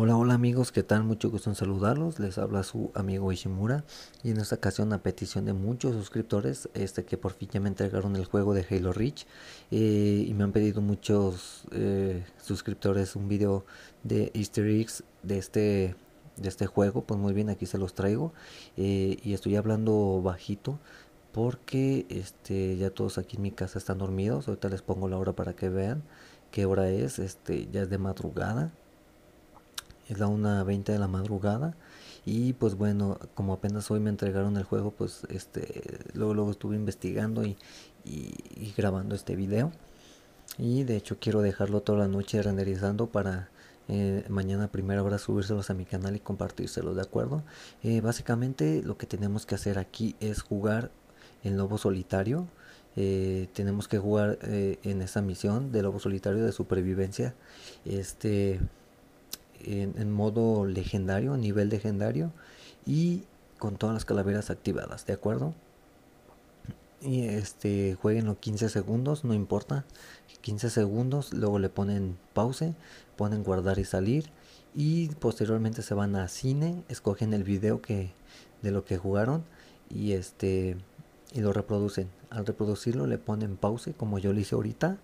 Hola, hola amigos, ¿qué tal? Mucho gusto en saludarlos. Les habla su amigo Ishimura y en esta ocasión a petición de muchos suscriptores este que por fin ya me entregaron el juego de Halo Reach eh, y me han pedido muchos eh, suscriptores un video de Easter eggs de este de este juego. Pues muy bien, aquí se los traigo eh, y estoy hablando bajito porque este ya todos aquí en mi casa están dormidos. Ahorita les pongo la hora para que vean qué hora es. Este ya es de madrugada es la 1.20 de la madrugada. Y pues bueno, como apenas hoy me entregaron el juego, pues este, luego, luego estuve investigando y, grabando este video. Y de hecho quiero dejarlo toda la noche renderizando para eh, mañana a primera hora subírselos a mi canal y compartírselos, ¿de acuerdo? Eh, básicamente lo que tenemos que hacer aquí es jugar el lobo solitario. Eh, tenemos que jugar en esa misión de lobo solitario de supervivencia. Este en, modo legendario, nivel legendario y con todas las calaveras activadas, ¿de acuerdo? Y este, jueguen 15 segundos, no importa. 15 segundos, luego le ponen pause, ponen guardar y salir. Y posteriormente se van a cine, escogen el video que, de lo que jugaron y este y lo reproducen. Al reproducirlo le ponen pause, como yo lo hice ahorita.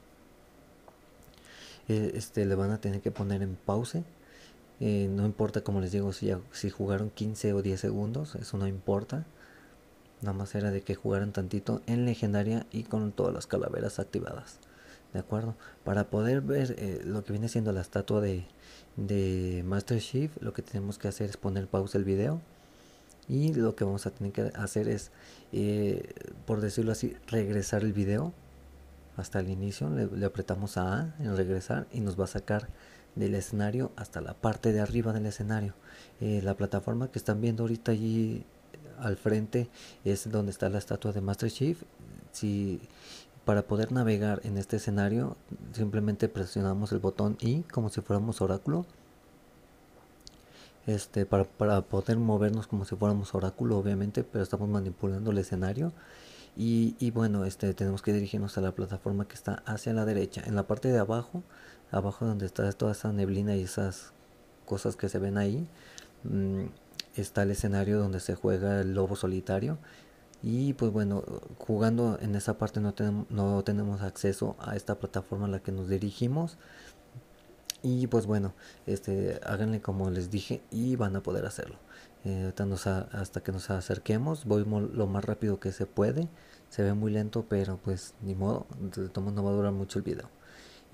E, este, le van a tener que poner en pause eh, no importa, como les digo, si, jugaron 15 o 10 segundos, eso no importa. Nada más era de que jugaran tantito en legendaria y con todas las calaveras activadas. ¿De acuerdo? Para poder ver eh, lo que viene siendo la estatua de, de Master Chief, lo que tenemos que hacer es poner pausa el video. Y lo que vamos a tener que hacer es, eh, por decirlo así, regresar el video hasta el inicio. Le, le apretamos a A en regresar y nos va a sacar del escenario hasta la parte de arriba del escenario. Eh, la plataforma que están viendo ahorita allí eh, al frente es donde está la estatua de Master Chief. Si para poder navegar en este escenario simplemente presionamos el botón I como si fuéramos oráculo. Este, para, para poder movernos como si fuéramos oráculo obviamente, pero estamos manipulando el escenario. Y, y, bueno, este, tenemos que dirigirnos a la plataforma que está hacia la derecha. En la parte de abajo abajo donde está toda esa neblina y esas cosas que se ven ahí, mm, está el escenario donde se juega el lobo solitario. Y pues bueno, jugando en esa parte no, no tenemos acceso a esta plataforma a la que nos dirigimos. Y pues bueno, este, háganle como les dije y van a poder hacerlo. Eh, hasta, que nos acerquemos, voy lo más rápido que se puede. Se ve muy lento, pero pues ni modo. De no va a durar mucho el video.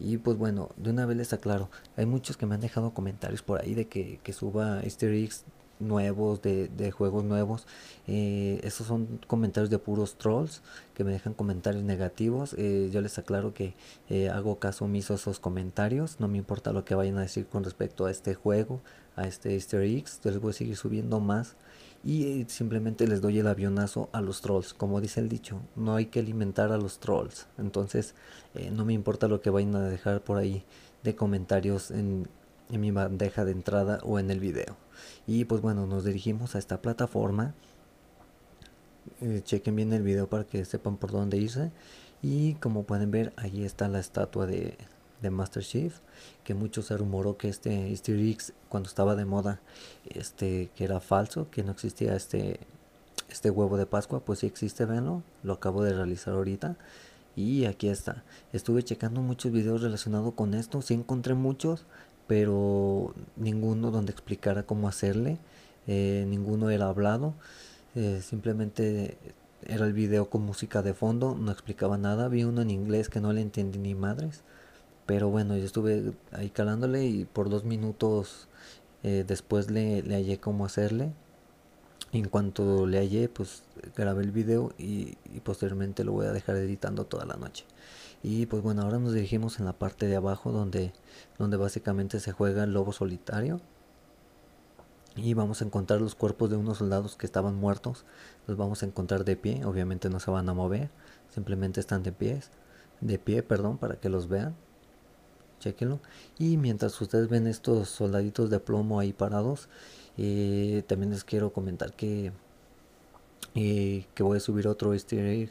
Y pues bueno, de una vez les aclaro, hay muchos que me han dejado comentarios por ahí de que, suba easter eggs nuevos, de, juegos nuevos. Eh, esos son comentarios de puros trolls que me dejan comentarios negativos. Eh, yo les aclaro que eh, hago caso omiso a esos comentarios. No me importa lo que vayan a decir con respecto a este juego, a este Easter eggs. les voy a seguir subiendo más y eh, simplemente les doy el avionazo a los trolls. Como dice el dicho, no hay que alimentar a los trolls. Entonces, eh, no me importa lo que vayan a dejar por ahí de comentarios en, mi bandeja de entrada o en el video. Y pues bueno, nos dirigimos a esta plataforma. Eh, chequen bien el video para que sepan por dónde irse. Y como pueden ver, ahí está la estatua de, de Master Chief, que muchos se rumoró que este Easter eggs, cuando estaba de moda, este, que era falso, que no existía este, este huevo de Pascua, pues sí existe, venlo, lo acabo de realizar ahorita. Y aquí está. Estuve checando muchos videos relacionados con esto, sí encontré muchos, pero ninguno donde explicara cómo hacerle, eh, ninguno era hablado, eh, simplemente era el video con música de fondo, no explicaba nada, vi uno en inglés que no le entendí ni madres. Pero bueno, yo estuve ahí calándole y por dos minutos eh, después le, hallé cómo hacerle. en cuanto le hallé, pues grabé el video y, posteriormente lo voy a dejar editando toda la noche. Y pues bueno, ahora nos dirigimos en la parte de abajo donde, donde básicamente se juega el lobo solitario. Y vamos a encontrar los cuerpos de unos soldados que estaban muertos. Los vamos a encontrar de pie, obviamente no se van a mover, simplemente están de pies, de pie, perdón, para que los vean chequenlo. Y mientras ustedes ven estos soldaditos de plomo ahí parados, eh, también les quiero comentar que, eh, que voy a subir otro easter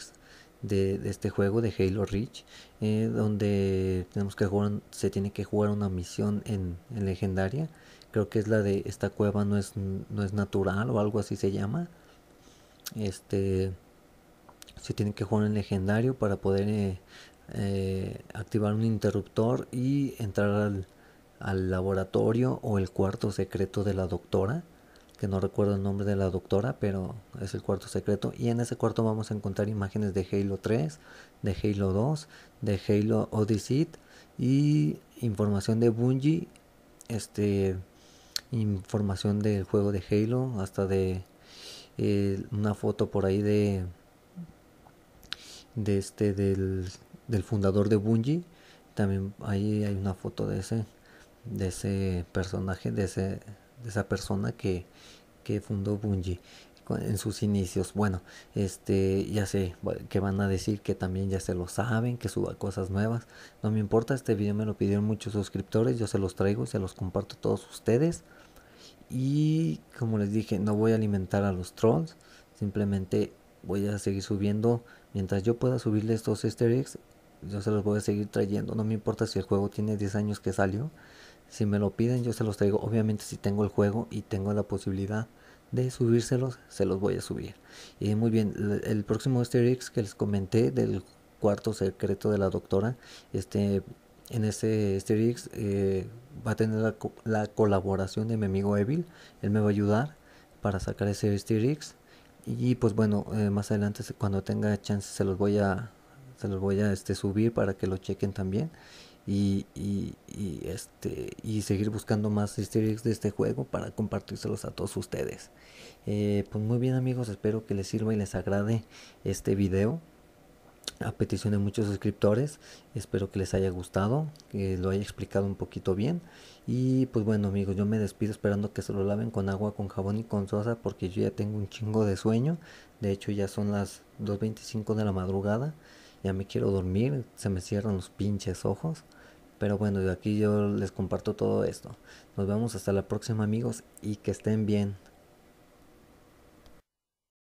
de, este juego de Halo Reach, eh, donde tenemos que jugar, se tiene que jugar una misión en, legendaria. Creo que es la de esta cueva no es, no es natural o algo así se llama. Este se tiene que jugar en legendario para poder eh, activar un interruptor y entrar al, laboratorio o el cuarto secreto de la doctora, que no recuerdo el nombre de la doctora, pero es el cuarto secreto. Y en ese cuarto vamos a encontrar imágenes de Halo 3, de Halo 2, de Halo Odyssey y información de Bungie, este, información del juego de Halo, hasta de eh, una foto por ahí de de este del del fundador de Bungie. También ahí hay una foto de ese, de ese personaje, de, ese, de esa persona que, fundó Bungie en sus inicios. Bueno, este, ya sé que van a decir que también ya se lo saben, que suba cosas nuevas. No me importa, este video me lo pidieron muchos suscriptores, yo se los traigo, se los comparto a todos ustedes. Y como les dije, no voy a alimentar a los trolls, simplemente voy a seguir subiendo mientras yo pueda subirle estos easter yo se los voy a seguir trayendo. No me importa si el juego tiene 10 años que salió. Si me lo piden, yo se los traigo. Obviamente, si tengo el juego y tengo la posibilidad de subírselos, se los voy a subir. Y muy bien, el próximo X que les comenté del cuarto secreto de la doctora, este, en ese Asterix eh, va a tener la, colaboración de mi amigo Evil. Él me va a ayudar para sacar ese X. Y pues bueno, eh, más adelante cuando tenga chance se los voy a se los voy a este, subir para que lo chequen también. Y, este, y seguir buscando más historias de este juego para compartírselos a todos ustedes. Eh, pues muy bien amigos, espero que les sirva y les agrade este video a petición de muchos suscriptores. Espero que les haya gustado, que lo haya explicado un poquito bien. Y pues bueno amigos, yo me despido esperando que se lo laven con agua, con jabón y con sosa porque yo ya tengo un chingo de sueño. De hecho ya son las 2.25 de la madrugada ya me quiero dormir, se me cierran los pinches ojos. Pero bueno, de aquí yo les comparto todo esto. Nos vemos hasta la próxima amigos y que estén bien.